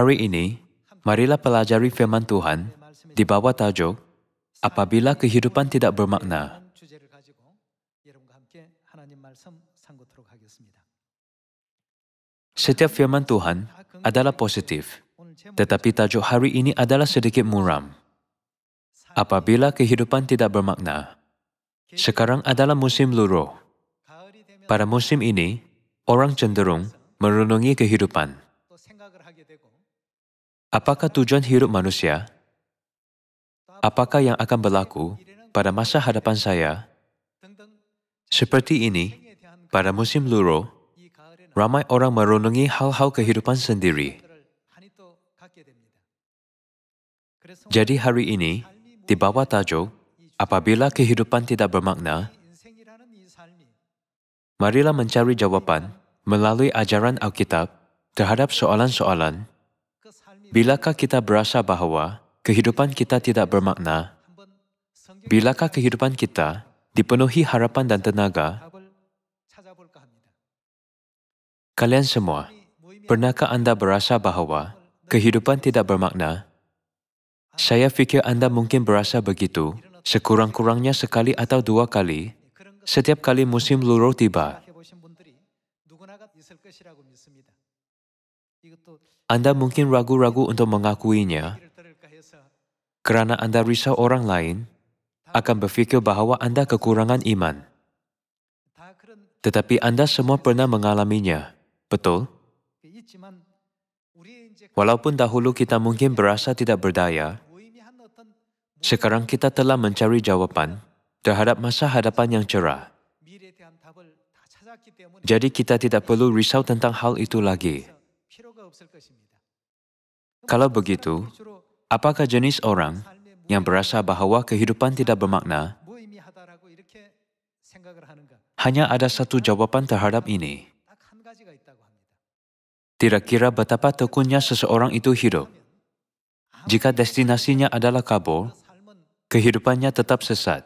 Hari ini, marilah pelajari firman Tuhan di bawah tajuk Apabila Kehidupan Tidak Bermakna. Setiap firman Tuhan adalah positif, tetapi tajuk hari ini adalah sedikit muram. Apabila kehidupan tidak bermakna, sekarang adalah musim luruh. Pada musim ini, orang cenderung merenungi kehidupan. Apakah tujuan hidup manusia? Apakah yang akan berlaku pada masa hadapan saya? Seperti ini, pada musim luro, ramai orang merunungi hal-hal kehidupan sendiri. Jadi hari ini, di bawah tajuk, apabila kehidupan tidak bermakna, marilah mencari jawapan melalui ajaran Alkitab terhadap soalan-soalan Bilakah kita berasa bahawa kehidupan kita tidak bermakna? Bilakah kehidupan kita dipenuhi harapan dan tenaga? Kalian semua, pernahkah anda berasa bahawa kehidupan tidak bermakna? Saya fikir anda mungkin berasa begitu sekurang-kurangnya sekali atau dua kali setiap kali musim luruh tiba. Anda mungkin ragu-ragu untuk mengakuinya kerana Anda risau orang lain akan berfikir bahawa Anda kekurangan iman. Tetapi Anda semua pernah mengalaminya, betul? Walaupun dahulu kita mungkin berasa tidak berdaya, sekarang kita telah mencari jawapan terhadap masa hadapan yang cerah. Jadi kita tidak perlu risau tentang hal itu lagi. Kalau begitu, apakah jenis orang yang berasa bahawa kehidupan tidak bermakna? Hanya ada satu jawapan terhadap ini. Tidak kira betapa tekunnya seseorang itu hidup. Jika destinasinya adalah kabur, kehidupannya tetap sesat.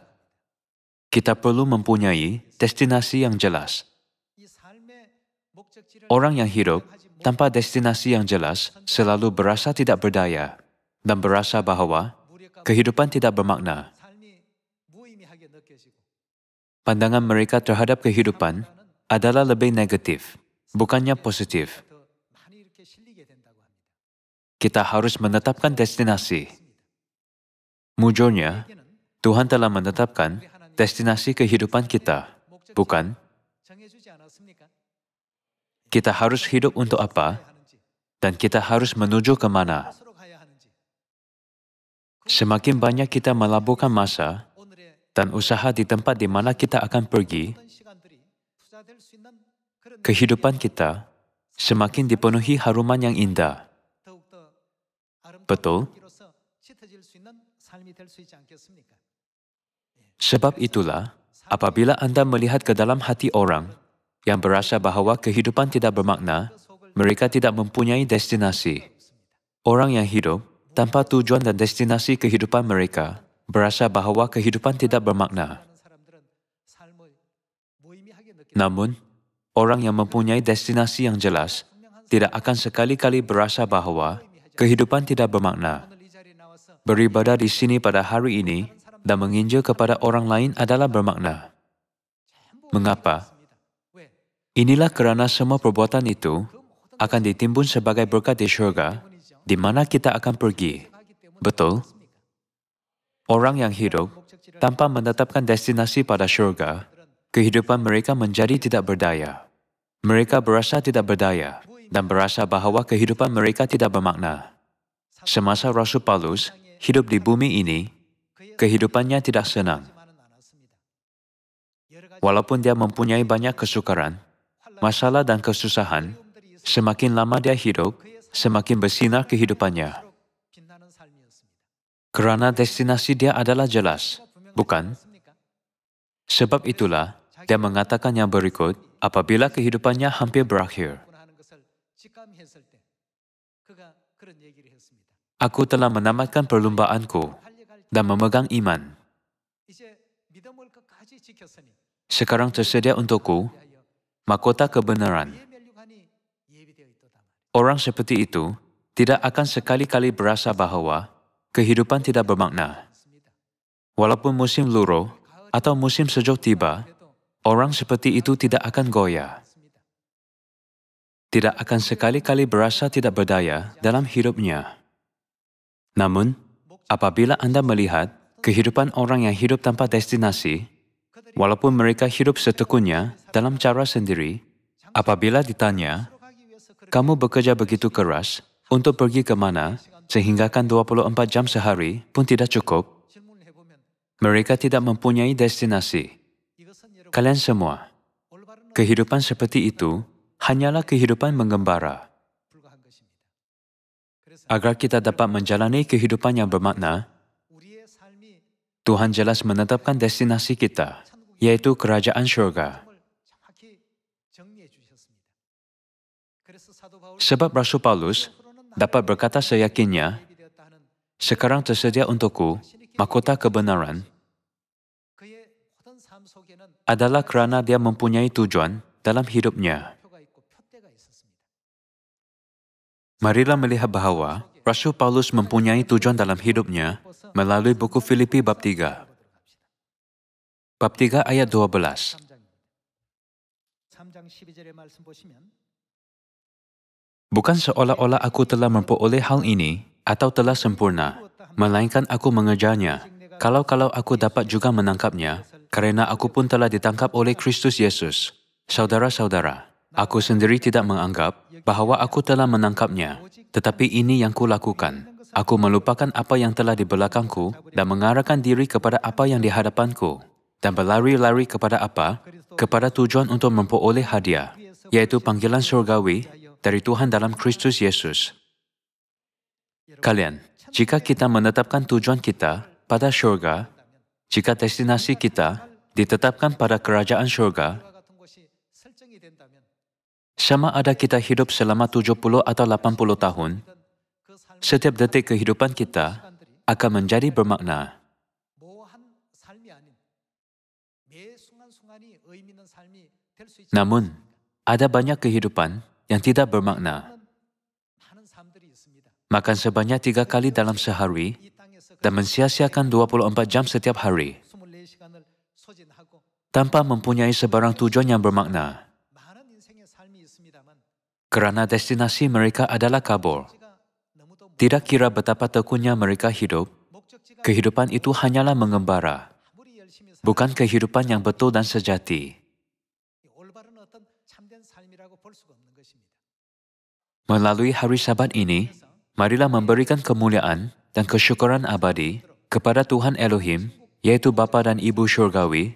Kita perlu mempunyai destinasi yang jelas. Orang yang hidup tanpa destinasi yang jelas selalu berasa tidak berdaya dan berasa bahawa kehidupan tidak bermakna. Pandangan mereka terhadap kehidupan adalah lebih negatif, bukannya positif. Kita harus menetapkan destinasi. Mujurnya, Tuhan telah menetapkan destinasi kehidupan kita, bukan kita harus hidup untuk apa dan kita harus menuju ke mana. Semakin banyak kita melaburkan masa dan usaha di tempat di mana kita akan pergi, kehidupan kita semakin dipenuhi haruman yang indah. Betul? Sebab itulah, apabila anda melihat ke dalam hati orang, yang berasa bahawa kehidupan tidak bermakna, mereka tidak mempunyai destinasi. Orang yang hidup tanpa tujuan dan destinasi kehidupan mereka berasa bahawa kehidupan tidak bermakna. Namun, orang yang mempunyai destinasi yang jelas tidak akan sekali-kali berasa bahawa kehidupan tidak bermakna. Beribadah di sini pada hari ini dan menginjil kepada orang lain adalah bermakna. Mengapa? Inilah kerana semua perbuatan itu akan ditimbun sebagai berkat di syurga, di mana kita akan pergi. Betul? Orang yang hidup tanpa menetapkan destinasi pada syurga, kehidupan mereka menjadi tidak berdaya. Mereka berasa tidak berdaya dan berasa bahawa kehidupan mereka tidak bermakna. Semasa Rasul Paulus hidup di bumi ini, kehidupannya tidak senang. Walaupun dia mempunyai banyak kesukaran, masalah dan kesusahan, semakin lama dia hidup, semakin bersinar kehidupannya. Kerana destinasi dia adalah jelas, bukan? Sebab itulah, dia mengatakan yang berikut apabila kehidupannya hampir berakhir. Aku telah menamatkan perlumbaanku dan memegang iman. Sekarang tersedia untukku mahkota kebenaran. Orang seperti itu tidak akan sekali-kali berasa bahawa kehidupan tidak bermakna. Walaupun musim luruh atau musim sejuk tiba, orang seperti itu tidak akan goyah. Tidak akan sekali-kali berasa tidak berdaya dalam hidupnya. Namun, apabila anda melihat kehidupan orang yang hidup tanpa destinasi, walaupun mereka hidup setekunnya dalam cara sendiri, apabila ditanya, kamu bekerja begitu keras untuk pergi ke mana sehinggakan 24 jam sehari pun tidak cukup, mereka tidak mempunyai destinasi. Kalian semua, kehidupan seperti itu hanyalah kehidupan mengembara. Agar kita dapat menjalani kehidupan yang bermakna, Tuhan jelas menetapkan destinasi kita, yaitu kerajaan syurga. Sebab Rasul Paulus dapat berkata seyakinnya, sekarang tersedia untukku mahkota kebenaran adalah kerana dia mempunyai tujuan dalam hidupnya. Marilah melihat bahawa Rasul Paulus mempunyai tujuan dalam hidupnya melalui buku Filipi bab 3. Bab 3 ayat 12. 3 Bukan seolah-olah aku telah memperoleh hal ini atau telah sempurna, melainkan aku mengejarnya. Kalau-kalau aku dapat juga menangkapnya, kerana aku pun telah ditangkap oleh Kristus Yesus. Saudara-saudara, aku sendiri tidak menganggap bahawa aku telah menangkapnya, tetapi ini yang kulakukan. Aku melupakan apa yang telah di belakangku dan mengarahkan diri kepada apa yang di hadapanku dan berlari-lari kepada apa? Kepada tujuan untuk memperoleh hadiah, yaitu panggilan surgawi dari Tuhan dalam Kristus Yesus. Kalian, jika kita menetapkan tujuan kita pada syurga, jika destinasi kita ditetapkan pada kerajaan syurga, sama ada kita hidup selama 70 atau 80 tahun, setiap detik kehidupan kita akan menjadi bermakna. Namun, ada banyak kehidupan yang tidak bermakna. Makan sebanyak tiga kali dalam sehari dan mensia-siakan 24 jam setiap hari tanpa mempunyai sebarang tujuan yang bermakna. Kerana destinasi mereka adalah kabur. Tidak kira betapa tekunnya mereka hidup, kehidupan itu hanyalah mengembara, bukan kehidupan yang betul dan sejati. Melalui hari Sabat ini, marilah memberikan kemuliaan dan kesyukuran abadi kepada Tuhan Elohim, yaitu Bapa dan Ibu Syurgawi,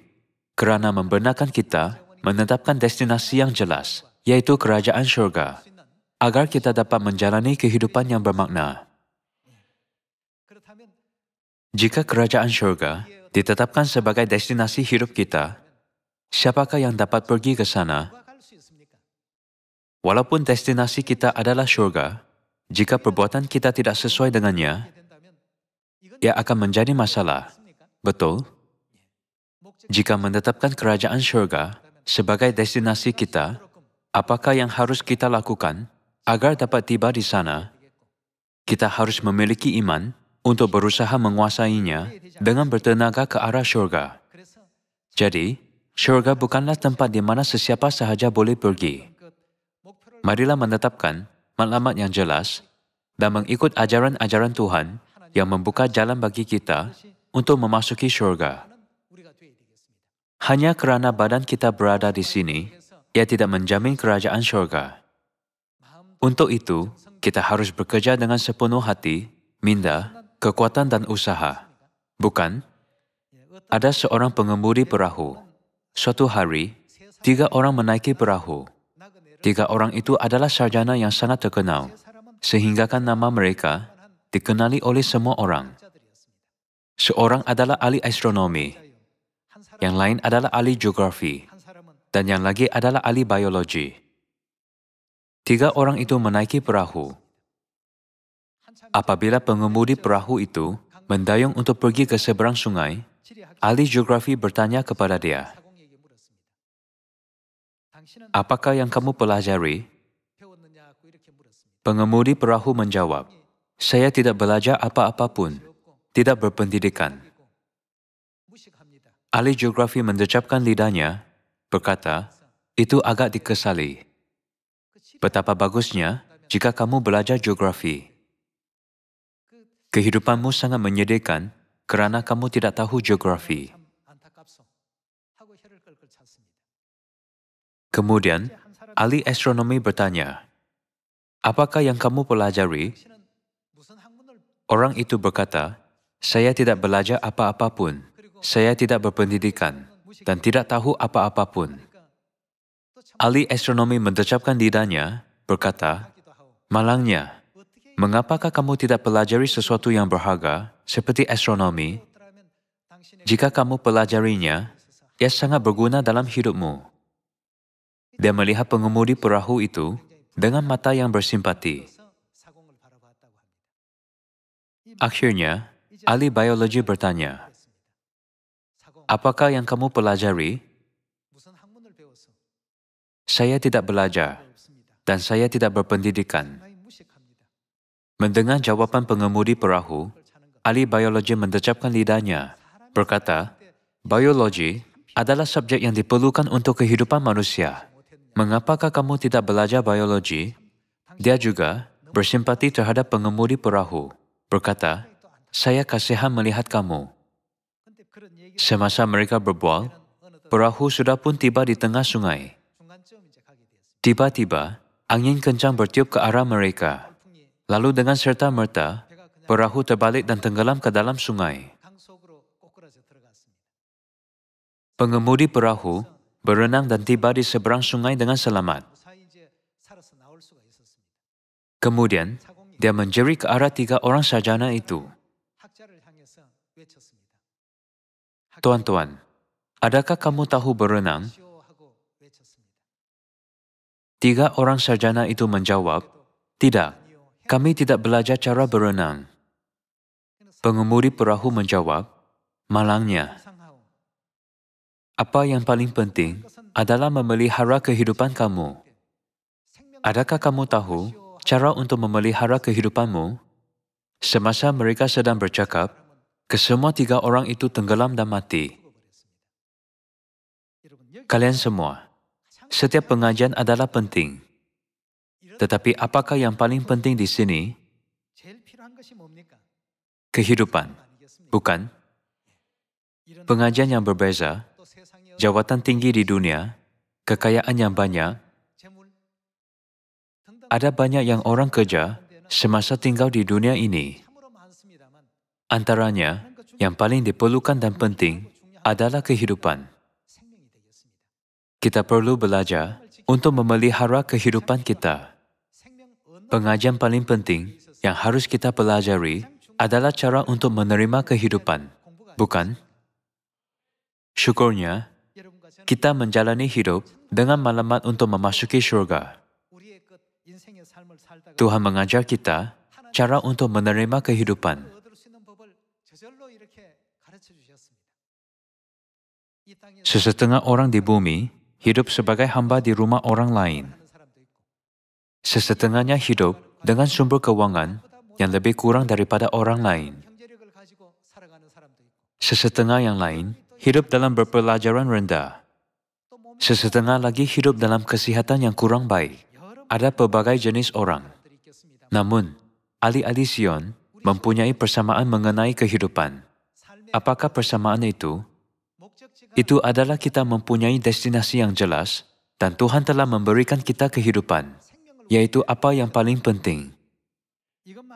kerana membenarkan kita menetapkan destinasi yang jelas, yaitu Kerajaan Syurga, agar kita dapat menjalani kehidupan yang bermakna. Jika Kerajaan Syurga ditetapkan sebagai destinasi hidup kita, siapakah yang dapat pergi ke sana Walaupun destinasi kita adalah syurga, jika perbuatan kita tidak sesuai dengannya, ia akan menjadi masalah. Betul? Jika menetapkan kerajaan syurga sebagai destinasi kita, apakah yang harus kita lakukan agar dapat tiba di sana? Kita harus memiliki iman untuk berusaha menguasainya dengan bertenaga ke arah syurga. Jadi, syurga bukanlah tempat di mana sesiapa sahaja boleh pergi marilah menetapkan matlamat yang jelas dan mengikut ajaran-ajaran Tuhan yang membuka jalan bagi kita untuk memasuki syurga. Hanya kerana badan kita berada di sini, ia tidak menjamin kerajaan syurga. Untuk itu, kita harus bekerja dengan sepenuh hati, minda, kekuatan dan usaha. Bukan? Ada seorang pengemudi perahu. Suatu hari, tiga orang menaiki perahu. Tiga orang itu adalah sarjana yang sangat terkenal, sehinggakan nama mereka dikenali oleh semua orang. Seorang adalah ahli astronomi, yang lain adalah ahli geografi, dan yang lagi adalah ahli biologi. Tiga orang itu menaiki perahu. Apabila pengemudi perahu itu mendayung untuk pergi ke seberang sungai, ahli geografi bertanya kepada dia, Apakah yang kamu pelajari? Pengemudi perahu menjawab, Saya tidak belajar apa-apa pun, tidak berpendidikan. Ahli geografi mendecapkan lidahnya, berkata, itu agak dikesali. Betapa bagusnya jika kamu belajar geografi. Kehidupanmu sangat menyedihkan kerana kamu tidak tahu geografi. Kemudian, ahli astronomi bertanya, Apakah yang kamu pelajari? Orang itu berkata, Saya tidak belajar apa-apa pun. Saya tidak berpendidikan dan tidak tahu apa-apa pun. Ahli astronomi mendecapkan lidahnya, berkata, Malangnya, mengapakah kamu tidak pelajari sesuatu yang berharga seperti astronomi? Jika kamu pelajarinya, ia sangat berguna dalam hidupmu. Dia melihat pengemudi perahu itu dengan mata yang bersimpati. Akhirnya, ahli biologi bertanya, Apakah yang kamu pelajari? Saya tidak belajar, dan saya tidak berpendidikan. Mendengar jawapan pengemudi perahu, ahli biologi mendecapkan lidahnya, berkata, Biologi adalah subjek yang diperlukan untuk kehidupan manusia. Mengapakah kamu tidak belajar biologi? Dia juga bersimpati terhadap pengemudi perahu, berkata, Saya kasihan melihat kamu. Semasa mereka berbual, perahu sudah pun tiba di tengah sungai. Tiba-tiba, angin kencang bertiup ke arah mereka. Lalu dengan serta merta, perahu terbalik dan tenggelam ke dalam sungai. Pengemudi perahu berenang dan tiba di seberang sungai dengan selamat. Kemudian, dia menjerit ke arah tiga orang sarjana itu. Tuan-tuan, adakah kamu tahu berenang? Tiga orang sarjana itu menjawab, Tidak, kami tidak belajar cara berenang. Pengemudi perahu menjawab, Malangnya, apa yang paling penting adalah memelihara kehidupan kamu. Adakah kamu tahu cara untuk memelihara kehidupanmu? Semasa mereka sedang bercakap, kesemua tiga orang itu tenggelam dan mati. Kalian semua, setiap pengajian adalah penting. Tetapi apakah yang paling penting di sini? Kehidupan, bukan? Pengajian yang berbeza jawatan tinggi di dunia, kekayaan yang banyak, ada banyak yang orang kerja semasa tinggal di dunia ini. Antaranya, yang paling diperlukan dan penting adalah kehidupan. Kita perlu belajar untuk memelihara kehidupan kita. Pengajian paling penting yang harus kita pelajari adalah cara untuk menerima kehidupan, bukan? Syukurnya, kita menjalani hidup dengan malamat untuk memasuki syurga. Tuhan mengajar kita cara untuk menerima kehidupan. Sesetengah orang di bumi hidup sebagai hamba di rumah orang lain. Sesetengahnya hidup dengan sumber kewangan yang lebih kurang daripada orang lain. Sesetengah yang lain hidup dalam berpelajaran rendah sesetengah lagi hidup dalam kesihatan yang kurang baik. Ada pelbagai jenis orang. Namun, ali ahli Sion mempunyai persamaan mengenai kehidupan. Apakah persamaan itu? Itu adalah kita mempunyai destinasi yang jelas dan Tuhan telah memberikan kita kehidupan, yaitu apa yang paling penting.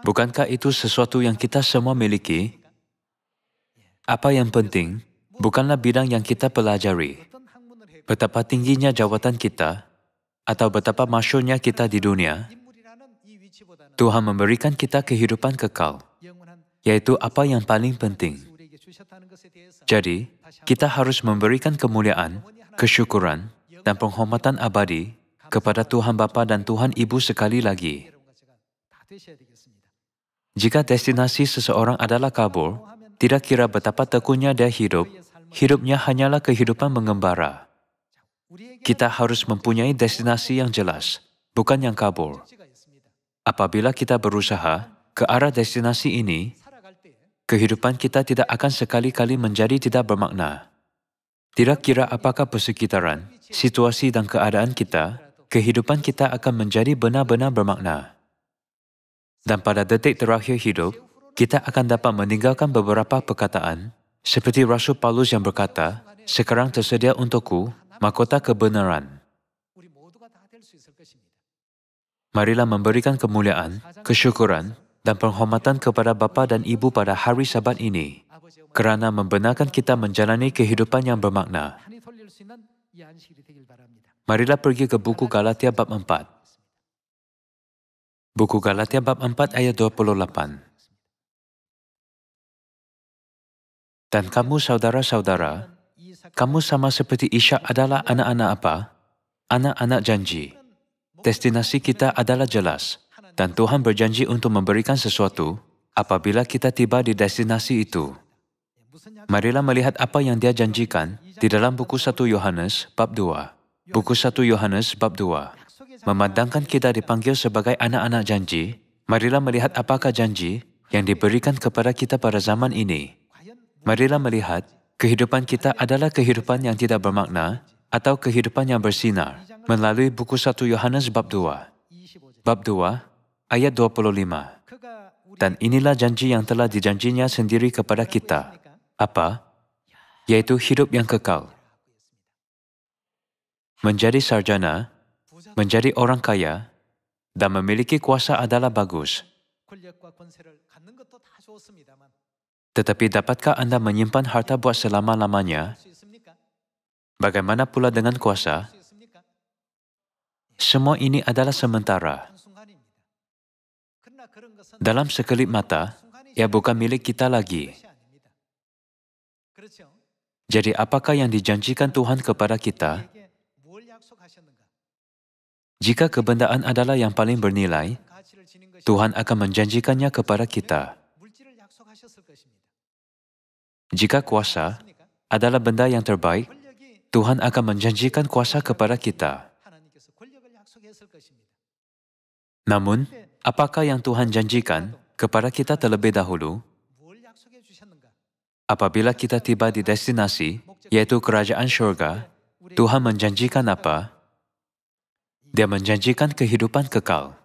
Bukankah itu sesuatu yang kita semua miliki? Apa yang penting bukanlah bidang yang kita pelajari, Betapa tingginya jawatan kita atau betapa masyurnya kita di dunia, Tuhan memberikan kita kehidupan kekal, yaitu apa yang paling penting. Jadi, kita harus memberikan kemuliaan, kesyukuran, dan penghormatan abadi kepada Tuhan Bapa dan Tuhan Ibu sekali lagi. Jika destinasi seseorang adalah kabur, tidak kira betapa tekunnya dia hidup, hidupnya hanyalah kehidupan mengembara. Kita harus mempunyai destinasi yang jelas, bukan yang kabur. Apabila kita berusaha ke arah destinasi ini, kehidupan kita tidak akan sekali-kali menjadi tidak bermakna. Tidak kira apakah persekitaran, situasi dan keadaan kita, kehidupan kita akan menjadi benar-benar bermakna. Dan pada detik terakhir hidup, kita akan dapat meninggalkan beberapa perkataan, seperti Rasul Paulus yang berkata, sekarang tersedia untukku mahkota kebenaran. Marilah memberikan kemuliaan, kesyukuran, dan penghormatan kepada Bapa dan Ibu pada hari Sabat ini kerana membenarkan kita menjalani kehidupan yang bermakna. Marilah pergi ke buku Galatia bab 4. Buku Galatia bab 4 ayat 28. Dan kamu saudara-saudara, kamu sama seperti Ishak adalah anak-anak apa? Anak-anak janji. Destinasi kita adalah jelas dan Tuhan berjanji untuk memberikan sesuatu apabila kita tiba di destinasi itu. Marilah melihat apa yang dia janjikan di dalam buku 1 Yohanes bab 2. Buku 1 Yohanes bab 2. Memandangkan kita dipanggil sebagai anak-anak janji, marilah melihat apakah janji yang diberikan kepada kita pada zaman ini. Marilah melihat Kehidupan kita adalah kehidupan yang tidak bermakna atau kehidupan yang bersinar melalui buku 1 Yohanes bab 2. Bab 2, ayat 25. Dan inilah janji yang telah dijanjinya sendiri kepada kita. Apa? Yaitu hidup yang kekal. Menjadi sarjana, menjadi orang kaya, dan memiliki kuasa adalah bagus. Tetapi dapatkah anda menyimpan harta buat selama-lamanya? Bagaimana pula dengan kuasa? Semua ini adalah sementara. Dalam sekelip mata, ia bukan milik kita lagi. Jadi apakah yang dijanjikan Tuhan kepada kita? Jika kebendaan adalah yang paling bernilai, Tuhan akan menjanjikannya kepada kita. Jika kuasa adalah benda yang terbaik, Tuhan akan menjanjikan kuasa kepada kita. Namun, apakah yang Tuhan janjikan kepada kita terlebih dahulu? Apabila kita tiba di destinasi, yaitu kerajaan syurga, Tuhan menjanjikan apa? Dia menjanjikan kehidupan kekal.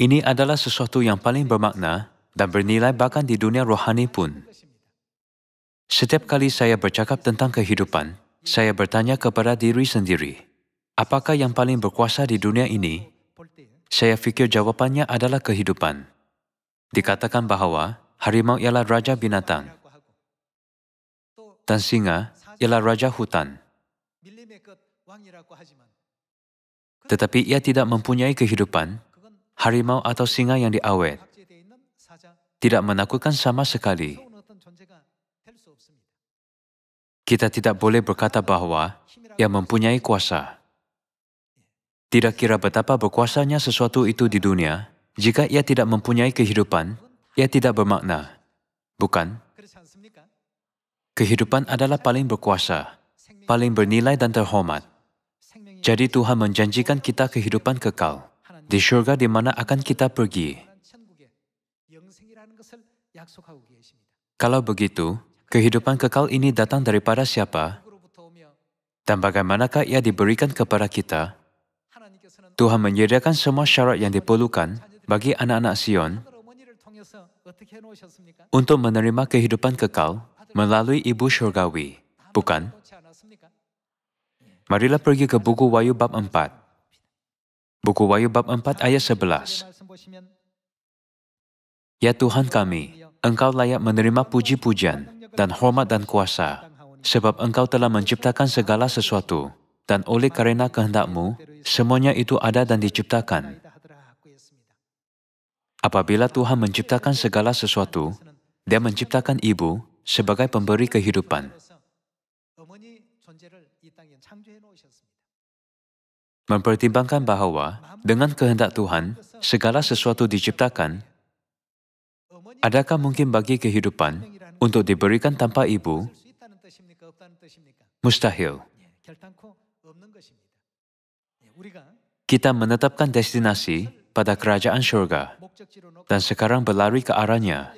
Ini adalah sesuatu yang paling bermakna dan bernilai bahkan di dunia rohani pun. Setiap kali saya bercakap tentang kehidupan, saya bertanya kepada diri sendiri, apakah yang paling berkuasa di dunia ini? Saya fikir jawabannya adalah kehidupan. Dikatakan bahawa harimau ialah raja binatang dan singa ialah raja hutan. Tetapi ia tidak mempunyai kehidupan, harimau atau singa yang diawet tidak menakutkan sama sekali. Kita tidak boleh berkata bahawa ia mempunyai kuasa. Tidak kira betapa berkuasanya sesuatu itu di dunia, jika ia tidak mempunyai kehidupan, ia tidak bermakna. Bukan? Kehidupan adalah paling berkuasa, paling bernilai dan terhormat. Jadi Tuhan menjanjikan kita kehidupan kekal, di syurga di mana akan kita pergi. Kalau begitu, kehidupan kekal ini datang daripada siapa? Dan bagaimanakah ia diberikan kepada kita? Tuhan menyediakan semua syarat yang diperlukan bagi anak-anak Sion untuk menerima kehidupan kekal melalui Ibu Syurgawi, bukan? Marilah pergi ke buku Wahyu bab 4. Buku Wahyu bab 4 ayat 11. Ya Tuhan kami, engkau layak menerima puji-pujian dan hormat dan kuasa sebab engkau telah menciptakan segala sesuatu dan oleh karena kehendakmu, semuanya itu ada dan diciptakan. Apabila Tuhan menciptakan segala sesuatu, Dia menciptakan ibu sebagai pemberi kehidupan. Mempertimbangkan bahawa dengan kehendak Tuhan, segala sesuatu diciptakan Adakah mungkin bagi kehidupan untuk diberikan tanpa ibu? Mustahil. Kita menetapkan destinasi pada kerajaan syurga dan sekarang berlari ke arahnya.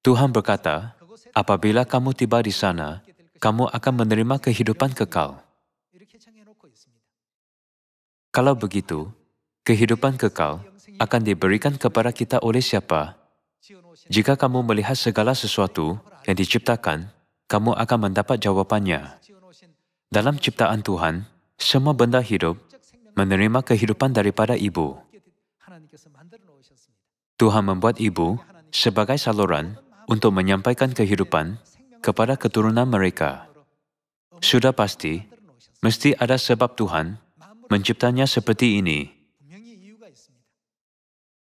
Tuhan berkata, apabila kamu tiba di sana, kamu akan menerima kehidupan kekal. Kalau begitu, kehidupan kekal akan diberikan kepada kita oleh siapa? Jika kamu melihat segala sesuatu yang diciptakan, kamu akan mendapat jawapannya. Dalam ciptaan Tuhan, semua benda hidup menerima kehidupan daripada ibu. Tuhan membuat ibu sebagai saluran untuk menyampaikan kehidupan kepada keturunan mereka. Sudah pasti, mesti ada sebab Tuhan menciptanya seperti ini.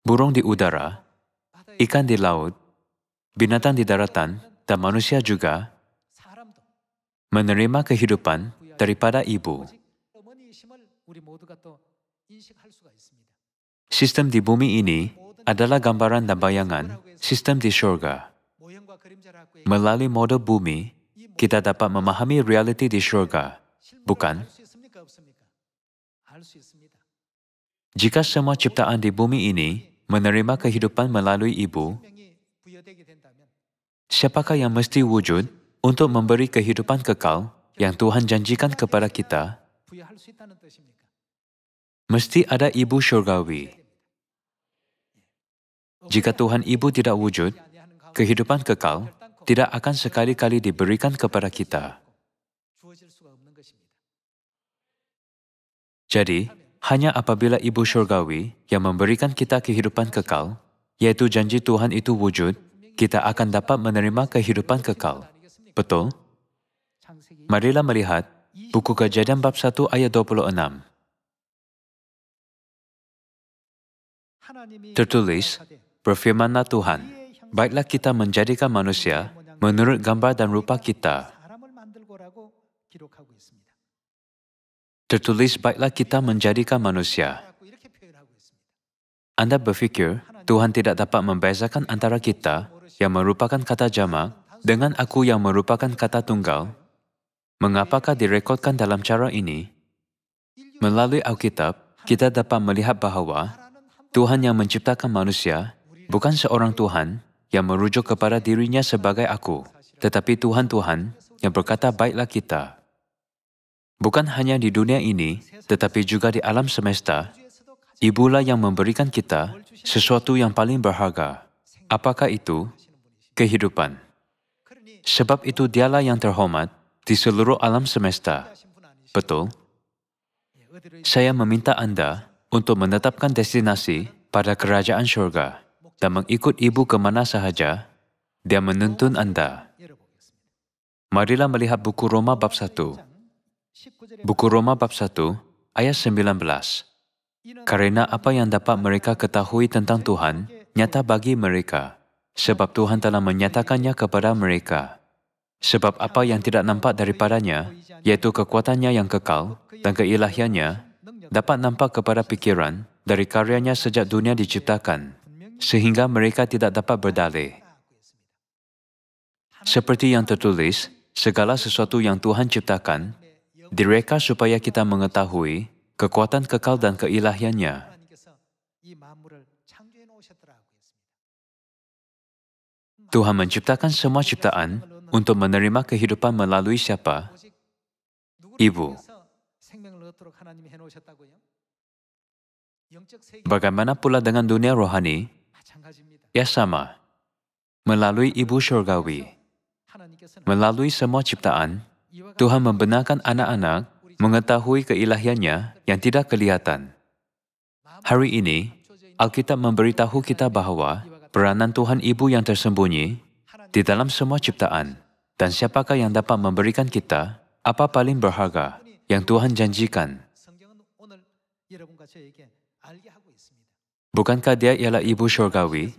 Burung di udara ikan di laut, binatang di daratan, dan manusia juga menerima kehidupan daripada ibu. Sistem di bumi ini adalah gambaran dan bayangan sistem di syurga. Melalui model bumi, kita dapat memahami realiti di syurga, bukan? Jika semua ciptaan di bumi ini menerima kehidupan melalui ibu, siapakah yang mesti wujud untuk memberi kehidupan kekal yang Tuhan janjikan kepada kita? Mesti ada ibu syurgawi. Jika Tuhan ibu tidak wujud, kehidupan kekal tidak akan sekali-kali diberikan kepada kita. Jadi, hanya apabila ibu syurgawi yang memberikan kita kehidupan kekal, yaitu janji Tuhan itu wujud, kita akan dapat menerima kehidupan kekal. Betul? Marilah melihat buku kejadian bab 1 ayat 26. Tertulis, berfirmanlah Tuhan, baiklah kita menjadikan manusia menurut gambar dan rupa kita, Tertulis baiklah kita menjadikan manusia. Anda berfikir Tuhan tidak dapat membezakan antara kita yang merupakan kata jamak dengan aku yang merupakan kata tunggal? Mengapakah direkodkan dalam cara ini? Melalui Alkitab, kita dapat melihat bahawa Tuhan yang menciptakan manusia bukan seorang Tuhan yang merujuk kepada dirinya sebagai aku, tetapi Tuhan-Tuhan yang berkata baiklah kita. Bukan hanya di dunia ini, tetapi juga di alam semesta, ibulah yang memberikan kita sesuatu yang paling berharga. Apakah itu? Kehidupan. Sebab itu dialah yang terhormat di seluruh alam semesta. Betul? Saya meminta Anda untuk menetapkan destinasi pada kerajaan syurga dan mengikut ibu ke mana sahaja, dia menuntun Anda. Marilah melihat buku Roma bab 1. Buku Roma bab 1 ayat 19. Karena apa yang dapat mereka ketahui tentang Tuhan nyata bagi mereka sebab Tuhan telah menyatakannya kepada mereka. Sebab apa yang tidak nampak daripadanya yaitu kekuatannya yang kekal dan keilahiannya dapat nampak kepada pikiran dari karyanya sejak dunia diciptakan sehingga mereka tidak dapat berdalih. Seperti yang tertulis, segala sesuatu yang Tuhan ciptakan direka supaya kita mengetahui kekuatan kekal dan keilahiannya. Tuhan menciptakan semua ciptaan untuk menerima kehidupan melalui siapa? Ibu. Bagaimana pula dengan dunia rohani? Ya sama. Melalui Ibu Syurgawi. Melalui semua ciptaan, Tuhan membenarkan anak-anak mengetahui keilahiannya yang tidak kelihatan. Hari ini, Alkitab memberitahu kita bahwa peranan Tuhan Ibu yang tersembunyi di dalam semua ciptaan dan siapakah yang dapat memberikan kita apa paling berharga yang Tuhan janjikan. Bukankah dia ialah Ibu Syurgawi?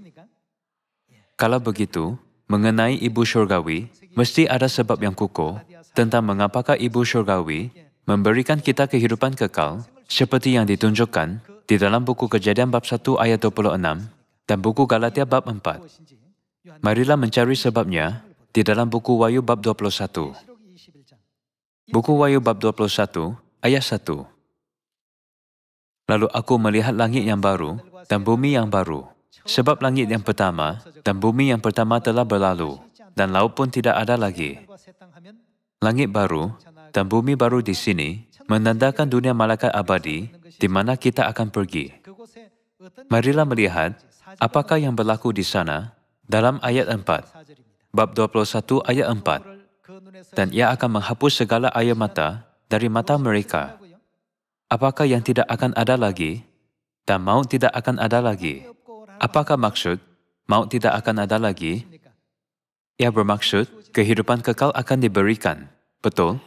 Kalau begitu, mengenai ibu syurgawi, mesti ada sebab yang kukuh tentang mengapakah ibu syurgawi memberikan kita kehidupan kekal seperti yang ditunjukkan di dalam buku Kejadian bab 1 ayat 26 dan buku Galatia bab 4. Marilah mencari sebabnya di dalam buku Wahyu bab 21. Buku Wahyu bab 21 ayat 1. Lalu aku melihat langit yang baru dan bumi yang baru. Sebab langit yang pertama dan bumi yang pertama telah berlalu dan laut pun tidak ada lagi. Langit baru dan bumi baru di sini menandakan dunia malaikat abadi di mana kita akan pergi. Marilah melihat apakah yang berlaku di sana dalam ayat 4, bab 21 ayat 4. Dan ia akan menghapus segala air mata dari mata mereka. Apakah yang tidak akan ada lagi dan maut tidak akan ada lagi. Apakah maksud maut tidak akan ada lagi? Ia bermaksud kehidupan kekal akan diberikan. Betul?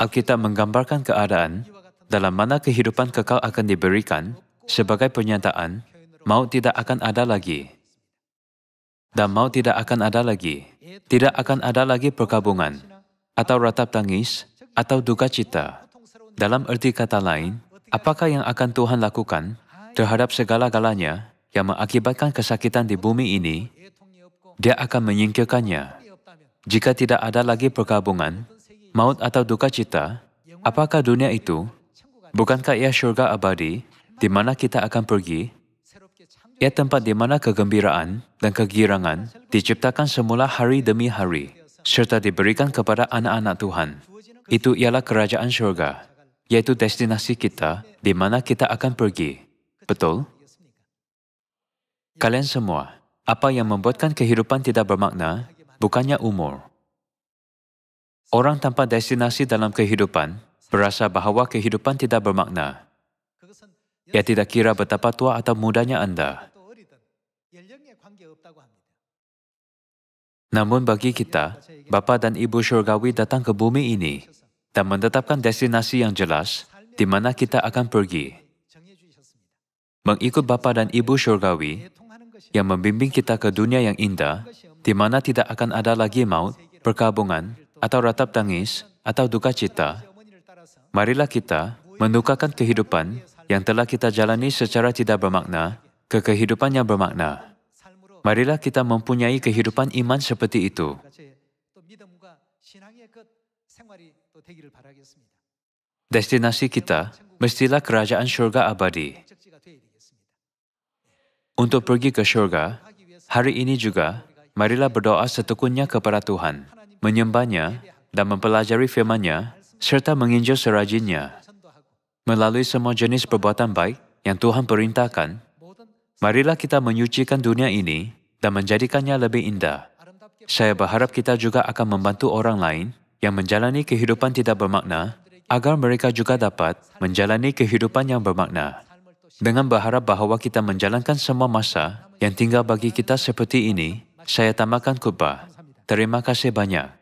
Alkitab menggambarkan keadaan dalam mana kehidupan kekal akan diberikan sebagai pernyataan maut tidak akan ada lagi. Dan maut tidak akan ada lagi. Tidak akan ada lagi perkabungan atau ratap tangis atau duka cita. Dalam erti kata lain, apakah yang akan Tuhan lakukan terhadap segala-galanya yang mengakibatkan kesakitan di bumi ini, dia akan menyingkirkannya. Jika tidak ada lagi perkabungan, maut atau duka cita, apakah dunia itu? Bukankah ia syurga abadi, di mana kita akan pergi? Ia tempat di mana kegembiraan dan kegirangan diciptakan semula hari demi hari, serta diberikan kepada anak-anak Tuhan. Itu ialah kerajaan syurga, yaitu destinasi kita di mana kita akan pergi. Betul? Kalian semua, apa yang membuatkan kehidupan tidak bermakna bukannya umur. Orang tanpa destinasi dalam kehidupan berasa bahawa kehidupan tidak bermakna. Ia tidak kira betapa tua atau mudanya anda. Namun bagi kita, Bapa dan Ibu Syurgawi datang ke bumi ini dan menetapkan destinasi yang jelas di mana kita akan pergi. Mengikut Bapa dan Ibu Syurgawi yang membimbing kita ke dunia yang indah, di mana tidak akan ada lagi maut, perkabungan, atau ratap tangis, atau duka cita, marilah kita menukarkan kehidupan yang telah kita jalani secara tidak bermakna ke kehidupan yang bermakna. Marilah kita mempunyai kehidupan iman seperti itu. Destinasi kita mestilah kerajaan syurga abadi untuk pergi ke syurga, hari ini juga, marilah berdoa setekunnya kepada Tuhan, menyembahnya dan mempelajari firman serta menginjil serajinnya. Melalui semua jenis perbuatan baik yang Tuhan perintahkan, marilah kita menyucikan dunia ini dan menjadikannya lebih indah. Saya berharap kita juga akan membantu orang lain yang menjalani kehidupan tidak bermakna agar mereka juga dapat menjalani kehidupan yang bermakna. Dengan berharap bahawa kita menjalankan semua masa yang tinggal bagi kita seperti ini, saya tamakan khutbah. Terima kasih banyak.